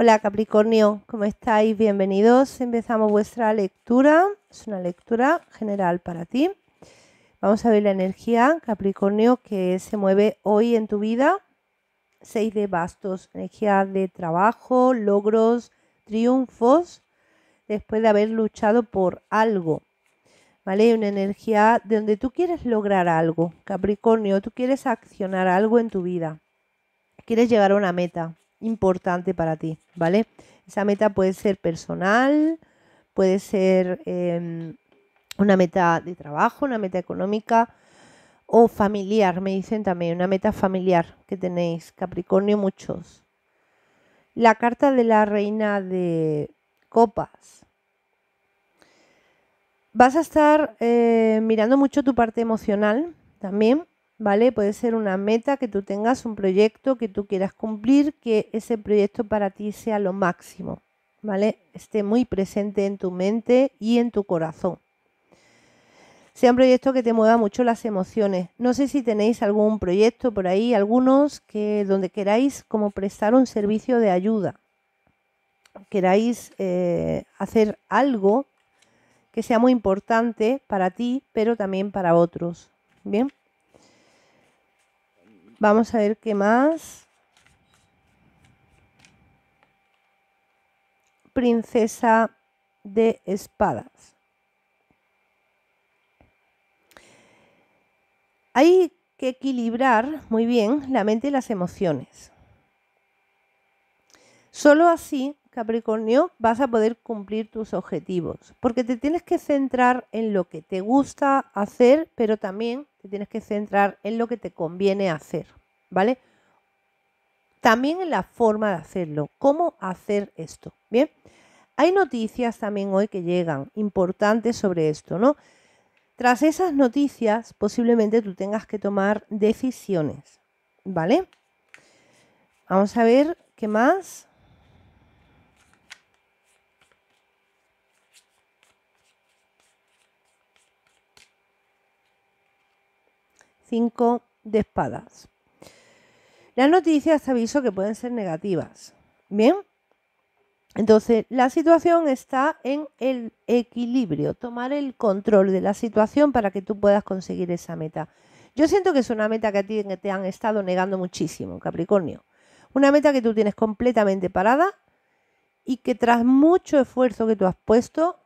Hola Capricornio, ¿cómo estáis? Bienvenidos. Empezamos vuestra lectura. Es una lectura general para ti. Vamos a ver la energía Capricornio que se mueve hoy en tu vida. Seis de bastos, energía de trabajo, logros, triunfos, después de haber luchado por algo. ¿Vale? Una energía de donde tú quieres lograr algo, Capricornio, tú quieres accionar algo en tu vida, quieres llegar a una meta, importante para ti, ¿vale? Esa meta puede ser personal, puede ser em, una meta de trabajo, una meta económica o familiar, me dicen también, una meta familiar que tenéis, Capricornio muchos. La carta de la reina de copas. Vas a estar eh, mirando mucho tu parte emocional también, ¿vale? Puede ser una meta que tú tengas, un proyecto que tú quieras cumplir, que ese proyecto para ti sea lo máximo, ¿vale? Esté muy presente en tu mente y en tu corazón. Sea un proyecto que te mueva mucho las emociones. No sé si tenéis algún proyecto por ahí, algunos que donde queráis como prestar un servicio de ayuda, queráis eh, hacer algo que sea muy importante para ti, pero también para otros. Bien. Vamos a ver qué más. Princesa de espadas. Hay que equilibrar muy bien la mente y las emociones. Solo así, Capricornio, vas a poder cumplir tus objetivos, porque te tienes que centrar en lo que te gusta hacer, pero también te tienes que centrar en lo que te conviene hacer, ¿vale? También en la forma de hacerlo, cómo hacer esto, ¿bien? Hay noticias también hoy que llegan importantes sobre esto, ¿no? Tras esas noticias, posiblemente tú tengas que tomar decisiones, ¿vale? Vamos a ver qué más. Cinco de espadas. Las noticias te aviso que pueden ser negativas. Bien, entonces la situación está en el equilibrio, tomar el control de la situación para que tú puedas conseguir esa meta. Yo siento que es una meta que a ti te han estado negando muchísimo, Capricornio. Una meta que tú tienes completamente parada y que tras mucho esfuerzo que tú has puesto,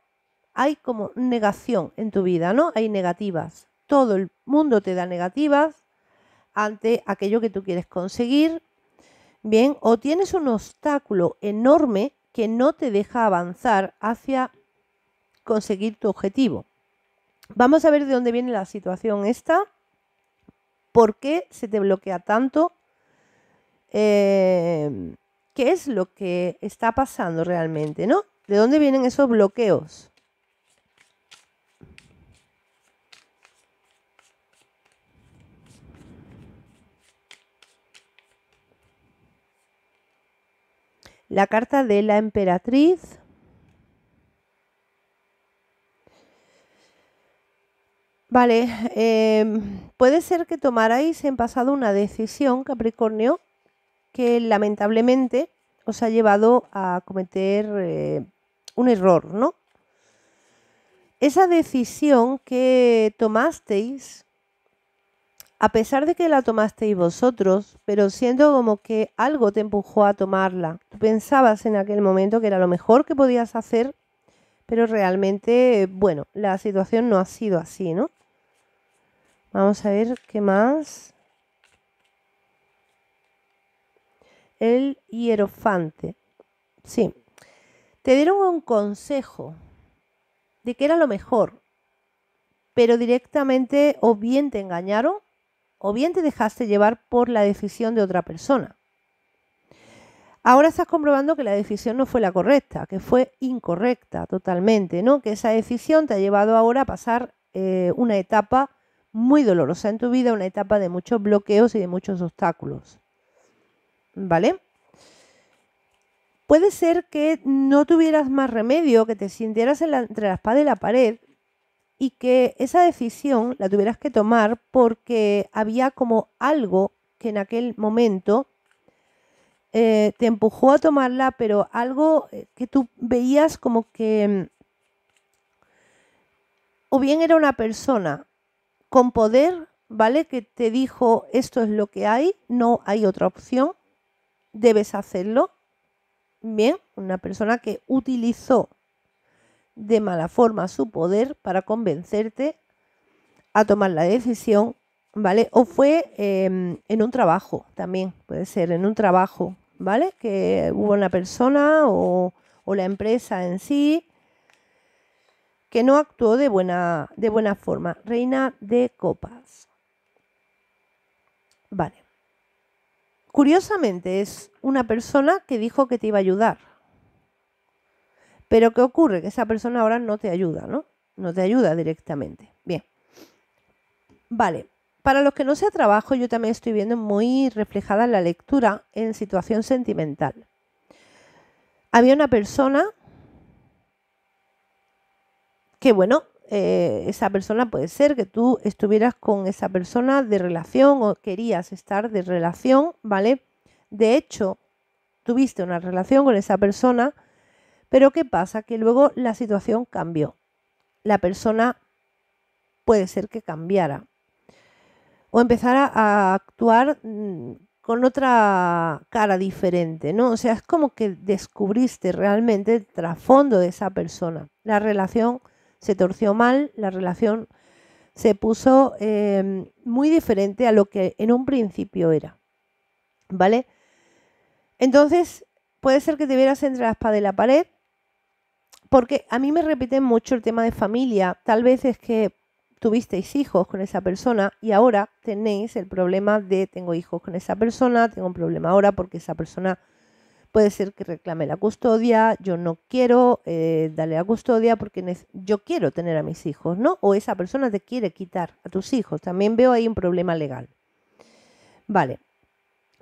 hay como negación en tu vida, ¿no? Hay negativas todo el mundo te da negativas ante aquello que tú quieres conseguir, bien, o tienes un obstáculo enorme que no te deja avanzar hacia conseguir tu objetivo. Vamos a ver de dónde viene la situación esta, por qué se te bloquea tanto, em, qué es lo que está pasando realmente, ¿no? ¿De dónde vienen esos bloqueos? la carta de la emperatriz. Vale, em, puede ser que tomarais en pasado una decisión, Capricornio, que lamentablemente os ha llevado a cometer eh, un error, ¿no? Esa decisión que tomasteis a pesar de que la tomasteis vosotros, pero siento como que algo te empujó a tomarla. Tú pensabas en aquel momento que era lo mejor que podías hacer, pero realmente, bueno, la situación no ha sido así, ¿no? Vamos a ver qué más. El hierofante. Sí. Te dieron un consejo de que era lo mejor, pero directamente o bien te engañaron o bien te dejaste llevar por la decisión de otra persona. Ahora estás comprobando que la decisión no fue la correcta, que fue incorrecta totalmente, ¿no? Que esa decisión te ha llevado ahora a pasar eh, una etapa muy dolorosa en tu vida, una etapa de muchos bloqueos y de muchos obstáculos. ¿Vale? Puede ser que no tuvieras más remedio, que te sintieras entre la espada y la pared y que esa decisión la tuvieras que tomar porque había como algo que en aquel momento eh, te empujó a tomarla, pero algo eh, que tú veías como que mm, o bien era una persona con poder, ¿vale? Que te dijo esto es lo que hay, no hay otra opción, debes hacerlo. Bien, una persona que utilizó de mala forma su poder para convencerte a tomar la decisión, ¿vale? O fue em, en un trabajo también, puede ser en un trabajo, ¿vale? Que hubo una persona o, o la empresa en sí que no actuó de buena, de buena forma. Reina de copas. Vale. Curiosamente es una persona que dijo que te iba a ayudar pero ¿qué ocurre? Que esa persona ahora no te ayuda, ¿no? No te ayuda directamente. Bien. Vale. Para los que no sea trabajo, yo también estoy viendo muy reflejada la lectura en situación sentimental. Había una persona que, bueno, eh, esa persona puede ser que tú estuvieras con esa persona de relación o querías estar de relación, ¿vale? De hecho, tuviste una relación con esa persona pero ¿qué pasa? Que luego la situación cambió. La persona puede ser que cambiara o empezara a actuar mm, con otra cara diferente, ¿no? O sea, es como que descubriste realmente el trasfondo de esa persona. La relación se torció mal, la relación se puso em, muy diferente a lo que en un principio era, ¿vale? Entonces, puede ser que te vieras entre la espada y la pared porque a mí me repite mucho el tema de familia. Tal vez es que tuvisteis hijos con esa persona y ahora tenéis el problema de tengo hijos con esa persona, tengo un problema ahora porque esa persona puede ser que reclame la custodia, yo no quiero eh, darle la custodia porque yo quiero tener a mis hijos, ¿no? O esa persona te quiere quitar a tus hijos, también veo ahí un problema legal. Vale,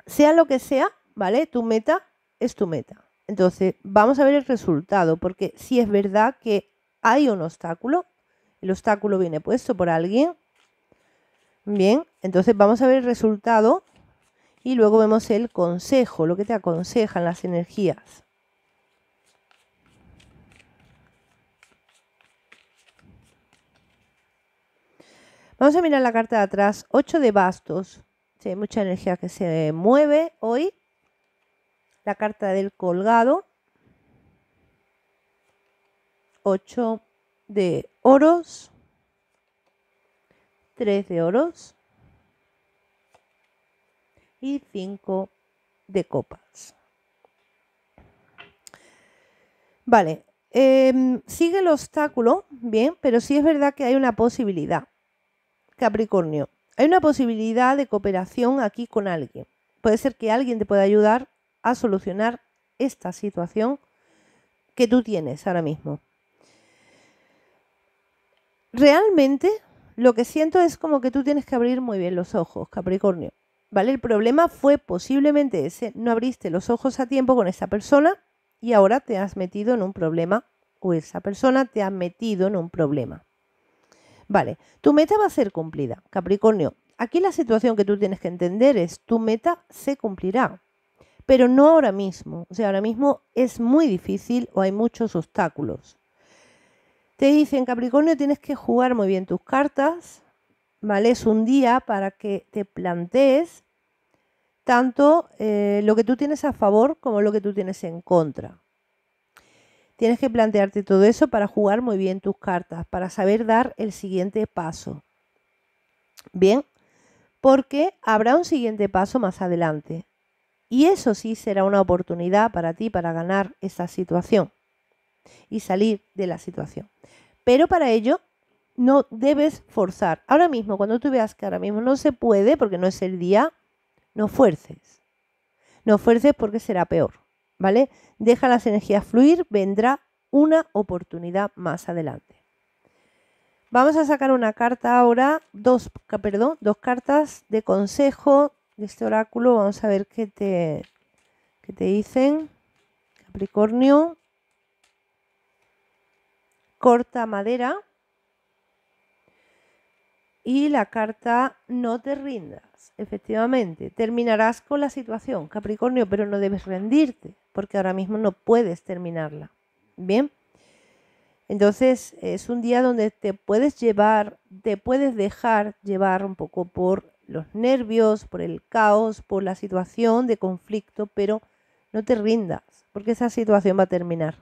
sea lo que sea, ¿vale? Tu meta es tu meta. Entonces, vamos a ver el resultado, porque si es verdad que hay un obstáculo, el obstáculo viene puesto por alguien, bien, entonces vamos a ver el resultado y luego vemos el consejo, lo que te aconsejan las energías. Vamos a mirar la carta de atrás, 8 de bastos. Sí, hay mucha energía que se mueve hoy la carta del colgado, 8 de oros, 3 de oros y 5 de copas. Vale, em, sigue el obstáculo, bien, pero sí es verdad que hay una posibilidad, Capricornio. Hay una posibilidad de cooperación aquí con alguien. Puede ser que alguien te pueda ayudar a solucionar esta situación que tú tienes ahora mismo. Realmente lo que siento es como que tú tienes que abrir muy bien los ojos, Capricornio. ¿Vale? El problema fue posiblemente ese, no abriste los ojos a tiempo con esa persona y ahora te has metido en un problema o esa persona te ha metido en un problema. Vale, tu meta va a ser cumplida, Capricornio. Aquí la situación que tú tienes que entender es tu meta se cumplirá pero no ahora mismo. O sea, ahora mismo es muy difícil o hay muchos obstáculos. Te dicen, Capricornio, tienes que jugar muy bien tus cartas, ¿vale? Es un día para que te plantees tanto eh, lo que tú tienes a favor como lo que tú tienes en contra. Tienes que plantearte todo eso para jugar muy bien tus cartas, para saber dar el siguiente paso. Bien, porque habrá un siguiente paso más adelante. Y eso sí será una oportunidad para ti para ganar esa situación y salir de la situación. Pero para ello no debes forzar. Ahora mismo, cuando tú veas que ahora mismo no se puede porque no es el día, no fuerces. No fuerces porque será peor, ¿vale? Deja las energías fluir, vendrá una oportunidad más adelante. Vamos a sacar una carta ahora, dos, perdón, dos cartas de consejo de este oráculo. Vamos a ver qué te, te dicen. Capricornio. Corta madera. Y la carta no te rindas. Efectivamente, terminarás con la situación, Capricornio, pero no debes rendirte, porque ahora mismo no puedes terminarla. Bien. Entonces es un día donde te puedes llevar, te puedes dejar llevar un poco por los nervios, por el caos, por la situación de conflicto, pero no te rindas, porque esa situación va a terminar.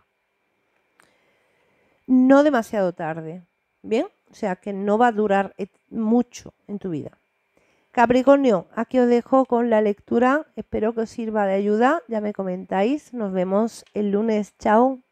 No demasiado tarde, ¿bien? O sea que no va a durar e-, mucho en tu vida. Capricornio, aquí os dejo con la lectura, espero que os sirva de ayuda, ya me comentáis, nos vemos el lunes, chao.